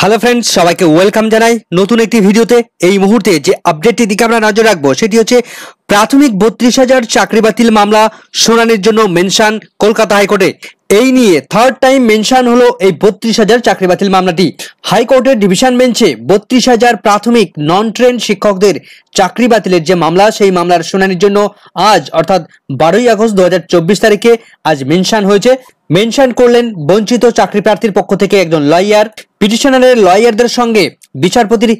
hello friends সবাইকে welcome জানাই নতুন একটি ভিডিওতে এই মুহূর্তে যে আপডেটটি দিকে আমরা নজর রাখবো সেটি হচ্ছে প্রাথমিক বত্রিশ হাজার চাকরি বাতিল মামলা শুনানির জন্য মেনশান কলকাতা হাইকোর্টে এই নিয়ে থার্ড টাইম মেনশান হলো এই বত্রিশ হাজার চাকরি বাতিল মামলাটি হাইকোর্টের ডিভিশন বেঞ্চে বত্রিশ হাজার প্রাথমিক নন ট্রেন শিক্ষকদের চাকরি বাতিলের যে মামলা সেই মামলার শুনানির জন্য আজ অর্থাৎ বারোই আগস্ট দু তারিখে আজ মেনশান হয়েছে মেনশান করলেন বঞ্চিত চাকরি প্রার্থীর পক্ষ থেকে একজন লয়ার পিটিশনারের লয়ারদের সঙ্গে বিচারপতির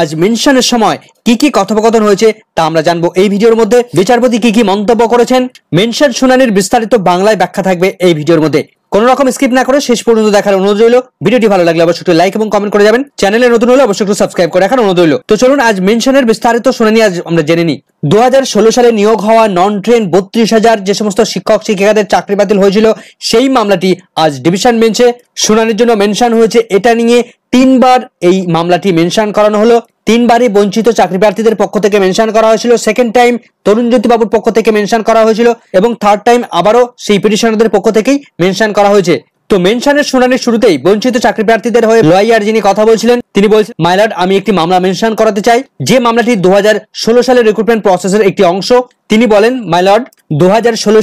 আজ মেনশনের সময় কি কি কথোপকথন হয়েছে তা আমরা জানবো এই ভিডিওর মধ্যে বিচারপতি কি কি মন্তব্য করেছেন মেনশন শুনানির বিস্তারিত বাংলায় ব্যাখ্যা থাকবে এই ভিডিওর মধ্যে কোনো রকম স্কিপ না করে শেষ পর্যন্ত দেখার অনুরোধ রইল ভিডিওটি ভালো লাগলে অবশ্যই একটু লাইক এবং কমেন্ট করে যাবেন চ্যানেলে নতুন হলে অবশ্যই একটু সাবস্ক্রাইব করে রাখার অনুরোধ রইল তো চলুন আজ মেনশনের বিস্তারিত শুনে নিয়ে আজ আমরা জেনে নিই দু সালে নিয়োগ হওয়া নন ট্রেন বত্রিশ হাজার যে সমস্ত শিক্ষক শিক্ষিকাদের চাকরি বাতিল হয়েছিল সেই মামলাটি আজ ডিভিশন বেঞ্চে শুনানির জন্য মেনশন হয়েছে এটা নিয়ে তিনবার এই মামলাটি মেনশন করানো হলো তিনবারই বঞ্চিত চাকরি প্রার্থীদের পক্ষ থেকে মেনশন করা হয়েছিল সেকেন্ড টাইম তরুণ জ্যোতিবাবুর পক্ষ থেকে মেনশন করা হয়েছিল এবং থার্ড টাইম আবারও সেই পিটিশনারদের পক্ষ থেকেই মেনশন করা হয়েছে তো মেনশনের শুনানির শুরুতেই বঞ্চিত চাকরি প্রার্থীদের হয়ে লয়ার যিনি কথা বলছিলেন তিনি বলছেন মাইলার্ড আমি একটি মামলা মেনশন করাতে চাই যে মামলাটি দু সালের রিক্রুটমেন্ট প্রসেসের একটি অংশ তিনি বলেন মাইলার্ড দু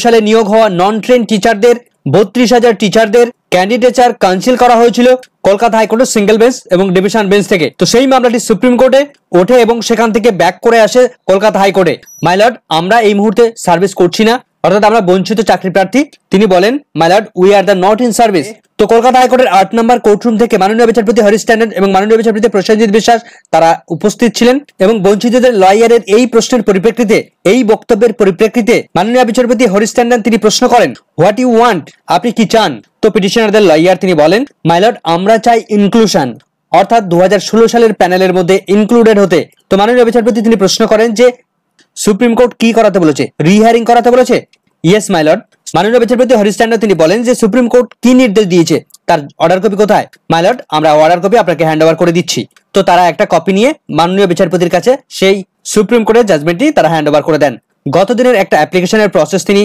সালে নিয়োগ হওয়া নন ট্রেন টিচারদের বত্রিশ হাজার টিচারদের ক্যান্ডিডেচার কাউন্সিল করা হয়েছিল কলকাতা হাইকোর্টের সিঙ্গেল বেঞ্চ এবং ডিভিশন বেঞ্চ থেকে তো সেই মামলাটি সুপ্রিম কোর্টে ওঠে এবং সেখান থেকে ব্যাক করে আসে কলকাতা হাইকোর্টে মাইলট আমরা এই মুহূর্তে সার্ভিস করছি না অর্থাৎ আমরা বঞ্চিত চাকরি প্রার্থী তিনি বলেন my lord we are the not in service তো কলকাতা হাইকোর্টের আট নম্বর কোর্টরুম থেকে মাননীয় বিচারপতি হরিশ ট্যান্ডন এবং মাননীয় বিচারপতি প্রসেনজিৎ বিশ্বাস তারা উপস্থিত ছিলেন এবং বঞ্চিতদের লয়ারের এই প্রশ্নের পরিপ্রেক্ষিতে এই বক্তব্যের পরিপ্রেক্ষিতে মাননীয় বিচারপতি হরিশ ট্যান্ডন তিনি প্রশ্ন করেন হোয়াট ইউ ওয়ান্ট আপনি কি চান তো পিটিশনারদের লয়ার তিনি বলেন মাইলর্ড আমরা চাই ইনক্লুশন অর্থাৎ দু সালের প্যানেলের মধ্যে ইনক্লুডেড হতে তো মাননীয় বিচারপতি তিনি প্রশ্ন করেন যে সুপ্রিম কোর্ট কি করাতে বলেছে রিহারিং করাতে বলেছে ইয়েস মাইলর্ড মাননীয় বিচারপতি হরিশ টান্ডা তিনি বলেন যে সুপ্রিম কোর্ট কি নির্দেশ দিয়েছে তার অর্ডার কপি কোথায় মাইলর্ড আমরা অর্ডার কপি আপনাকে হ্যান্ড ওভার করে দিচ্ছি তো তারা একটা কপি নিয়ে মাননীয় বিচারপতির কাছে সেই সুপ্রিম কোর্টের জাজমেন্টটি তারা হ্যান্ড ওভার করে দেন গতদিনের একটা অ্যাপ্লিকেশনের প্রসেস তিনি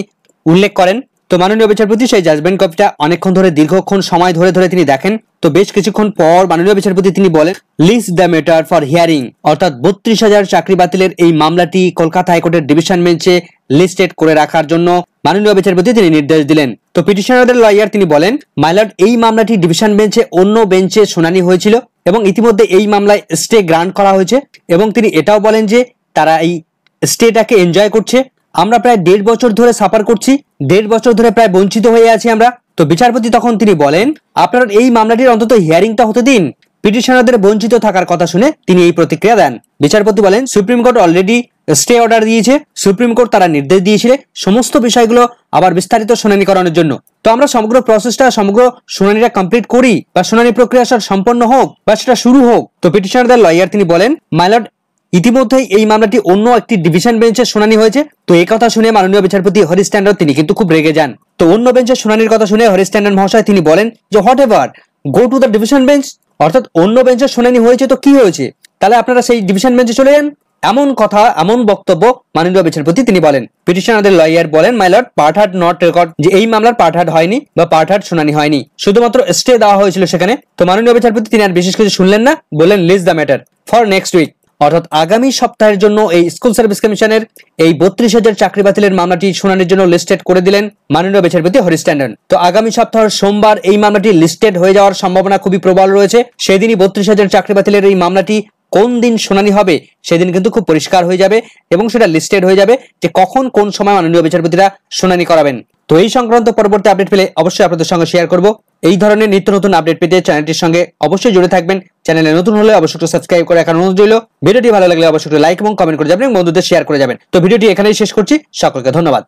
উল্লেখ করেন তো মাননীয় বিচারপতি সেই জাজমেন্ট কপিটা অনেকক্ষণ ধরে দীর্ঘক্ষণ সময় ধরে ধরে তিনি দেখেন তো বেশ কিছুক্ষণ পর মাননীয় বিচারপতি তিনি বলেন list the matter for hearing অর্থাৎ বত্রিশ হাজার চাকরি বাতিলের এই মামলাটি কলকাতা হাইকোর্টের ডিভিশন বেঞ্চে লিস্টেড করে রাখার জন্য মাননীয় বিচারপতি তিনি নির্দেশ দিলেন তো পিটিশনারদের লয়ার তিনি বলেন মাইলার্ড এই মামলাটি ডিভিশন বেঞ্চে অন্য বেঞ্চে শুনানি হয়েছিল এবং ইতিমধ্যে এই মামলায় স্টে গ্রান্ট করা হয়েছে এবং তিনি এটাও বলেন যে তারা এই স্টেটাকে এনজয় করছে আমরা প্রায় দেড় বছর ধরে সাফার করছি দেড় বছর ধরে প্রায় বঞ্চিত হয়ে আছি আমরা তো বিচারপতি তখন তিনি বলেন আপনার এই মামলাটির অন্তত হিয়ারিংটা হতে দিন পিটিশনারদের বঞ্চিত থাকার কথা শুনে তিনি এই প্রতিক্রিয়া দেন বিচারপতি বলেন supreme court already stay order দিয়েছে সুপ্রিম কোর্ট তারা নির্দেশ দিয়েছিল সমস্ত বিষয়গুলো আবার বিস্তারিত শুনানি করানোর জন্য তো আমরা সমগ্র প্রসেসটা সমগ্র শুনানিটা কমপ্লিট করি বা শুনানি প্রক্রিয়া সম্পন্ন হোক বা সেটা শুরু হোক তো পিটিশনারদের লয়ার তিনি বলেন মাইলট ইতিমধ্যেই এই মামলাটি অন্য একটি ডিভিশন বেঞ্চে শুনানি হয়েছে তো এই কথা শুনে মাননীয় বিচারপতি হরিশ ট্যান্ডন তিনি কিন্তু খুব রেগে যান তো অন্য বেঞ্চের শুনানির কথা শুনে হরিশ ট্যান্ডন মহাশয় তিনি বলেন যে whatever go to the division bench অর্থাৎ অন্য বেঞ্চে শুনানি হয়েছে তো কি হয়েছে তাহলে আপনারা সেই ডিভিশন বেঞ্চে চলে যান এমন কথা এমন বক্তব্য মাননীয় বিচারপতি তিনি বলেন পিটিশনারদের লয়ার বলেন my lord part heard not record যে এই মামলার পার্ট হার্ট হয়নি বা পার্ট হার্ট শুনানি হয়নি শুধুমাত্র স্টে দেওয়া হয়েছিল সেখানে তো মাননীয় বিচারপতি তিনি আর বিশেষ কিছু শুনলেন না বলেন list the matter for next week অর্থাৎ আগামী সপ্তাহের জন্য এই স্কুল সার্ভিস কমিশনের এই বত্রিশ হাজার চাকরি বাতিলের মামলাটি শুনানির জন্য লিস্টেড করে দিলেন মাননীয় বিচারপতি হরিশ ট্যান্ডন তো আগামী সপ্তাহ সোমবার এই মামলাটি লিস্টেড হয়ে যাওয়ার সম্ভাবনা খুবই প্রবল রয়েছে সেদিনই বত্রিশ হাজার চাকরি বাতিলের এই মামলাটি কোন দিন শুনানি হবে সেদিন কিন্তু খুব পরিষ্কার হয়ে যাবে এবং সেটা লিস্টেড হয়ে যাবে যে কখন কোন সময় মাননীয় বিচারপতিরা শুনানি করাবেন তো এই সংক্রান্ত পরবর্তী আপডেট পেলে অবশ্যই আপনাদের সঙ্গে শেয়ার করব এই ধরনের নিত্য নতুন আপডেট পেতে চ্যানেলটির সঙ্গে অবশ্যই জুড়ে থাকবেন চ্যানেলে নতুন হলে অবশ্যই একটু সাবস্ক্রাইব করে এখন অনুরোধ রইল ভিডিওটি ভালো লাগলে অবশ্যই একটু লাইক এবং কমেন্ট করে যাবেন বন্ধুদের শেয়ার করে যাবেন তো ভিডিওটি এখানেই শেষ করছি সকলকে ধন্যবাদ